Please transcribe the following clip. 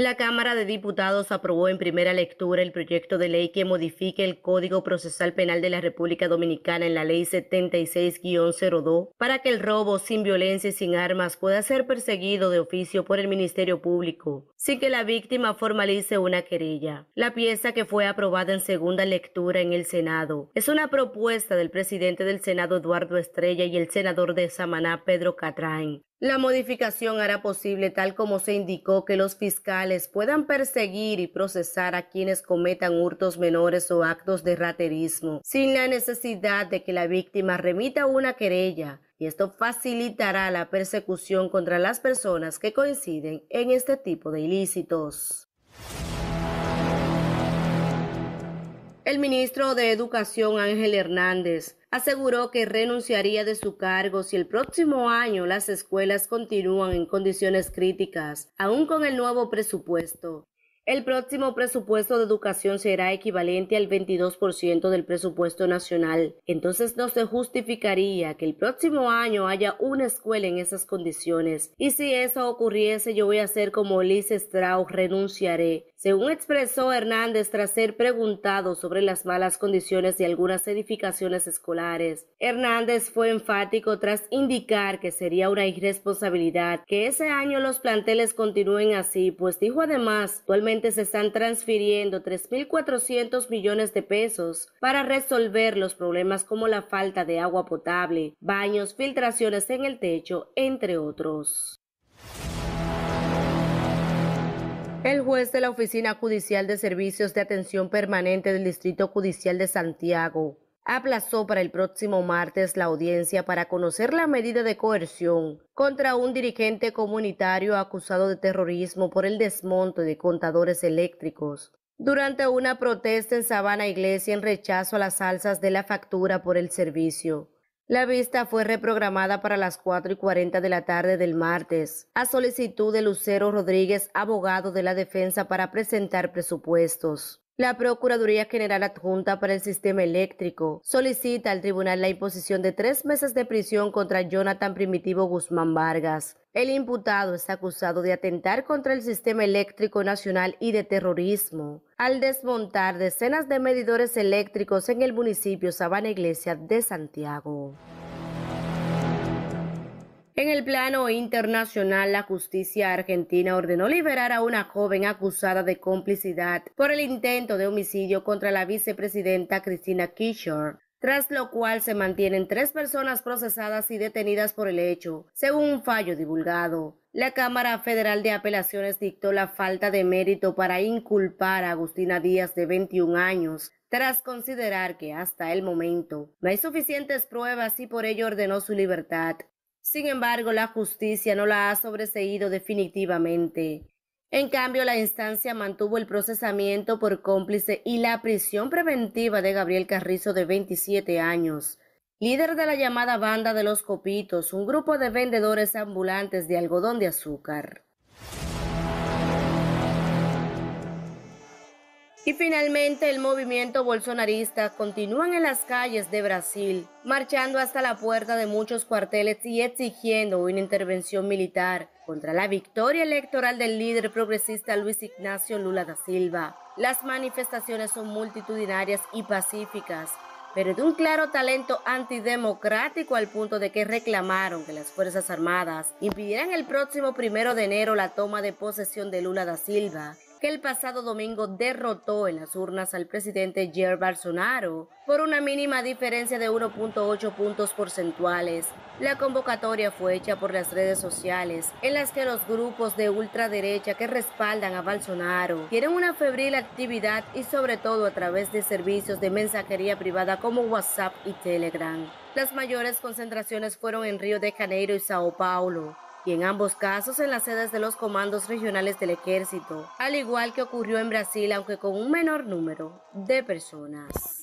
La Cámara de Diputados aprobó en primera lectura el proyecto de ley que modifique el Código Procesal Penal de la República Dominicana en la Ley 76-02 para que el robo sin violencia y sin armas pueda ser perseguido de oficio por el Ministerio Público, sin que la víctima formalice una querella. La pieza que fue aprobada en segunda lectura en el Senado es una propuesta del presidente del Senado Eduardo Estrella y el senador de Samaná Pedro Catrain, la modificación hará posible, tal como se indicó, que los fiscales puedan perseguir y procesar a quienes cometan hurtos menores o actos de raterismo, sin la necesidad de que la víctima remita una querella, y esto facilitará la persecución contra las personas que coinciden en este tipo de ilícitos. El ministro de Educación Ángel Hernández aseguró que renunciaría de su cargo si el próximo año las escuelas continúan en condiciones críticas, aún con el nuevo presupuesto. El próximo presupuesto de educación será equivalente al 22% del presupuesto nacional. Entonces no se justificaría que el próximo año haya una escuela en esas condiciones. Y si eso ocurriese, yo voy a hacer como Liz Strauss, renunciaré. Según expresó Hernández tras ser preguntado sobre las malas condiciones de algunas edificaciones escolares, Hernández fue enfático tras indicar que sería una irresponsabilidad que ese año los planteles continúen así, pues dijo además, actualmente se están transfiriendo 3.400 millones de pesos para resolver los problemas como la falta de agua potable, baños, filtraciones en el techo, entre otros. El juez de la Oficina Judicial de Servicios de Atención Permanente del Distrito Judicial de Santiago aplazó para el próximo martes la audiencia para conocer la medida de coerción contra un dirigente comunitario acusado de terrorismo por el desmonte de contadores eléctricos durante una protesta en Sabana Iglesia en rechazo a las alzas de la factura por el servicio. La vista fue reprogramada para las cuatro y cuarenta de la tarde del martes, a solicitud de Lucero Rodríguez, abogado de la defensa, para presentar presupuestos. La Procuraduría General Adjunta para el Sistema Eléctrico solicita al tribunal la imposición de tres meses de prisión contra Jonathan Primitivo Guzmán Vargas. El imputado es acusado de atentar contra el sistema eléctrico nacional y de terrorismo al desmontar decenas de medidores eléctricos en el municipio Sabana Iglesia de Santiago. En el plano internacional, la justicia argentina ordenó liberar a una joven acusada de complicidad por el intento de homicidio contra la vicepresidenta Cristina Kirchner, tras lo cual se mantienen tres personas procesadas y detenidas por el hecho, según un fallo divulgado. La Cámara Federal de Apelaciones dictó la falta de mérito para inculpar a Agustina Díaz de 21 años, tras considerar que hasta el momento no hay suficientes pruebas y por ello ordenó su libertad. Sin embargo, la justicia no la ha sobreseído definitivamente. En cambio, la instancia mantuvo el procesamiento por cómplice y la prisión preventiva de Gabriel Carrizo de 27 años, líder de la llamada Banda de los Copitos, un grupo de vendedores ambulantes de algodón de azúcar. Y finalmente el movimiento bolsonarista continúa en las calles de Brasil, marchando hasta la puerta de muchos cuarteles y exigiendo una intervención militar contra la victoria electoral del líder progresista Luis Ignacio Lula da Silva. Las manifestaciones son multitudinarias y pacíficas, pero de un claro talento antidemocrático al punto de que reclamaron que las Fuerzas Armadas impidieran el próximo primero de enero la toma de posesión de Lula da Silva que el pasado domingo derrotó en las urnas al presidente Jair Bolsonaro por una mínima diferencia de 1.8 puntos porcentuales. La convocatoria fue hecha por las redes sociales, en las que los grupos de ultraderecha que respaldan a Bolsonaro tienen una febril actividad y sobre todo a través de servicios de mensajería privada como WhatsApp y Telegram. Las mayores concentraciones fueron en Río de Janeiro y Sao Paulo, y en ambos casos en las sedes de los comandos regionales del ejército, al igual que ocurrió en Brasil, aunque con un menor número de personas.